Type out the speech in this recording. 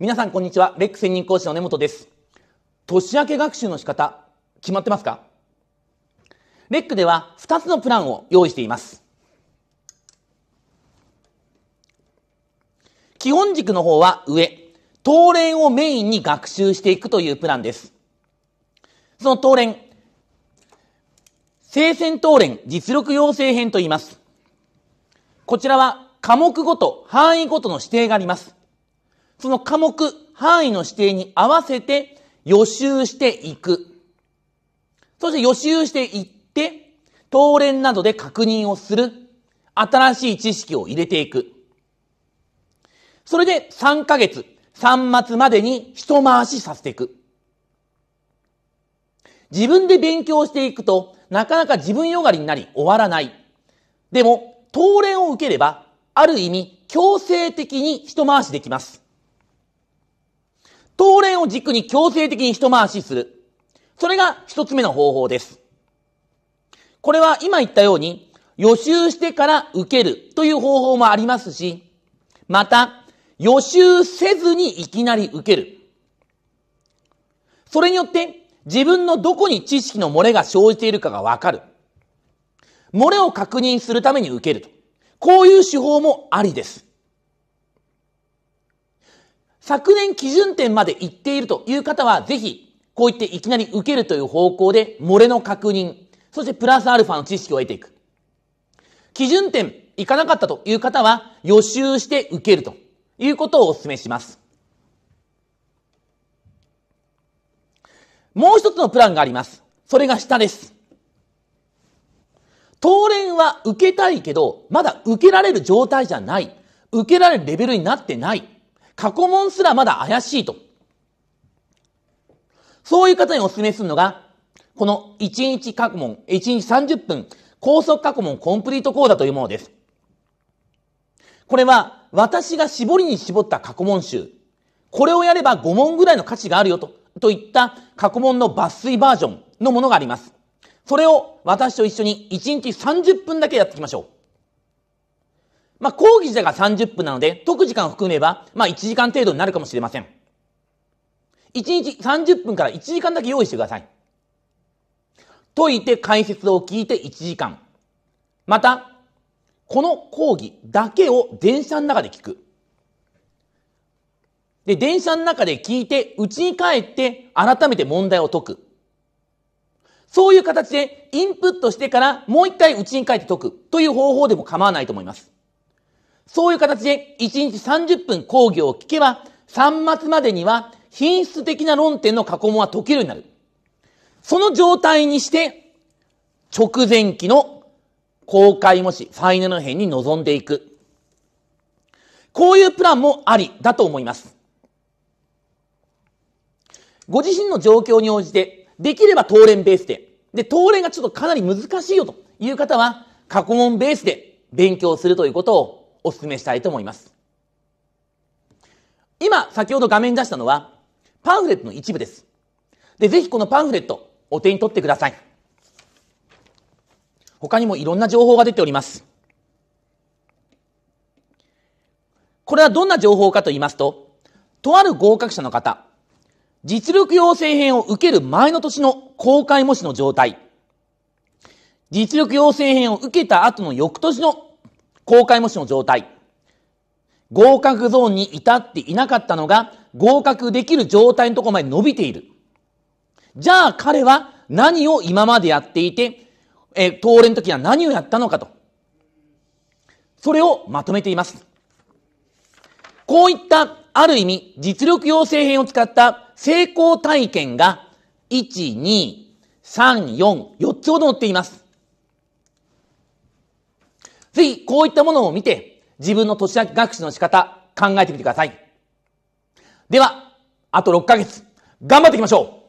皆さんこんにちは。レック専任講師の根本です。年明け学習の仕方、決まってますかレックでは2つのプランを用意しています。基本軸の方は上、当連をメインに学習していくというプランです。その当連、生戦当連実力養成編と言います。こちらは科目ごと、範囲ごとの指定があります。その科目、範囲の指定に合わせて予習していく。そして予習していって、当連などで確認をする。新しい知識を入れていく。それで3ヶ月、3末までに一回しさせていく。自分で勉強していくと、なかなか自分よがりになり終わらない。でも、当連を受ければ、ある意味、強制的に一回しできます。当連を軸に強制的に一回しする。それが一つ目の方法です。これは今言ったように、予習してから受けるという方法もありますし、また、予習せずにいきなり受ける。それによって自分のどこに知識の漏れが生じているかがわかる。漏れを確認するために受けると。こういう手法もありです。昨年基準点まで行っているという方は、ぜひ、こういっていきなり受けるという方向で、漏れの確認、そしてプラスアルファの知識を得ていく。基準点行かなかったという方は、予習して受けるということをお勧めします。もう一つのプランがあります。それが下です。当連は受けたいけど、まだ受けられる状態じゃない。受けられるレベルになってない。過去問すらまだ怪しいと。そういう方にお勧めするのが、この1日過去問、1日30分、高速過去問コンプリート講座というものです。これは、私が絞りに絞った過去問集。これをやれば5問ぐらいの価値があるよと、といった過去問の抜粋バージョンのものがあります。それを私と一緒に1日30分だけやっていきましょう。まあ、講義自体が30分なので、解く時間を含めば、まあ、1時間程度になるかもしれません。1日30分から1時間だけ用意してください。解いて解説を聞いて1時間。また、この講義だけを電車の中で聞く。で、電車の中で聞いて、家に帰って改めて問題を解く。そういう形でインプットしてからもう一回家に帰って解くという方法でも構わないと思います。そういう形で1日30分講義を聞けば、3末までには品質的な論点の過去問は解けるようになる。その状態にして、直前期の公開模試、ファイナル編に臨んでいく。こういうプランもありだと思います。ご自身の状況に応じて、できれば当連ベースで、で、当連がちょっとかなり難しいよという方は、過去問ベースで勉強するということをお勧めしたいと思います。今、先ほど画面出したのは、パンフレットの一部です。で、ぜひこのパンフレット、お手に取ってください。他にもいろんな情報が出ております。これはどんな情報かと言いますと、とある合格者の方、実力養成編を受ける前の年の公開模試の状態、実力養成編を受けた後の翌年の公開模試の状態。合格ゾーンに至っていなかったのが、合格できる状態のところまで伸びている。じゃあ彼は何を今までやっていて、えー、東連の時は何をやったのかと。それをまとめています。こういったある意味実力養成編を使った成功体験が1、2、3、4、4つほど載っています。ぜひ、こういったものを見て、自分の年明け学習の仕方、考えてみてください。では、あと6ヶ月、頑張っていきましょう